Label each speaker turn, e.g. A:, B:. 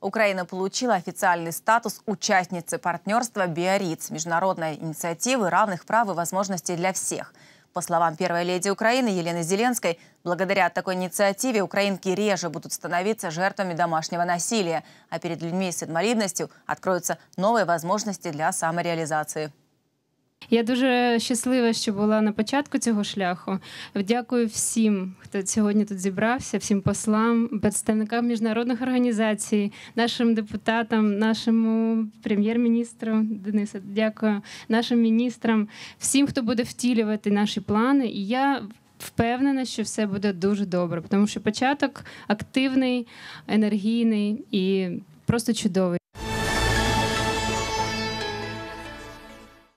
A: Украина получила официальный статус участницы партнерства «Биориц» международной инициативы равных прав и возможностей для всех. По словам первой леди Украины Елены Зеленской, благодаря такой инициативе украинки реже будут становиться жертвами домашнего насилия, а перед людьми с инвалидностью откроются новые возможности для самореализации.
B: Я дуже щаслива, що була на початку цього шляху. Дякую всім, хто сьогодні тут зібрався, всім послам, представникам міжнародних організацій, нашим депутатам, нашому прем'єр-міністру Денису. Дякую, нашим міністрам, всім, хто буде втілювати наші плани. І я Впевнена, що все буде дуже добре, тому що початок активний, енергійний і просто чудовий.